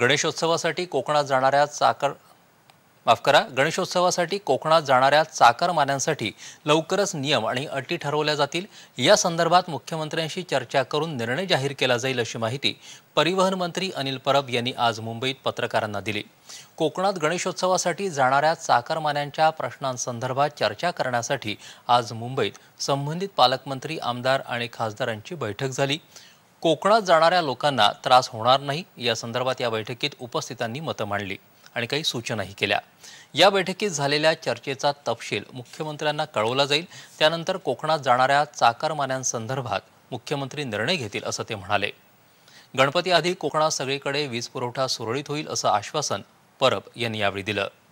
गणेशोत्सवासाठी कोकणात जाणाऱ्या चाकर माफ करा गणेशोत्सवासाठी कोकणात जाणाऱ्या चाकरमान्यांसाठी लवकरच नियम आणि अटी ठरवल्या जातील या संदर्भात मुख्यमंत्र्यांशी चर्चा करून निर्णय जाहीर केला जाईल अशी माहिती परिवहन मंत्री अनिल परब यांनी आज मुंबईत पत्रकारांना दिली कोकणात गणेशोत्सवासाठी जाणाऱ्या चाकरमान्यांच्या प्रश्नांसंदर्भात चर्चा करण्यासाठी आज मुंबईत संबंधित पालकमंत्री आमदार आणि खासदारांची बैठक झाली कोकणात जाणाऱ्या लोकांना त्रास होणार नाही या संदर्भात या बैठकीत उपस्थितांनी मतं मांडली आणि काही सूचनाही केल्या या बैठकीत झालेल्या चर्चेचा तपशील मुख्यमंत्र्यांना कळवला जाईल त्यानंतर कोकणात जाणाऱ्या चाकरमान्यांसंदर्भात मुख्यमंत्री निर्णय घेतील असं ते म्हणाले गणपतीआधी कोकणात सगळीकडे वीज पुरवठा सुरळीत होईल असं आश्वासन परब यांनी यावेळी दिलं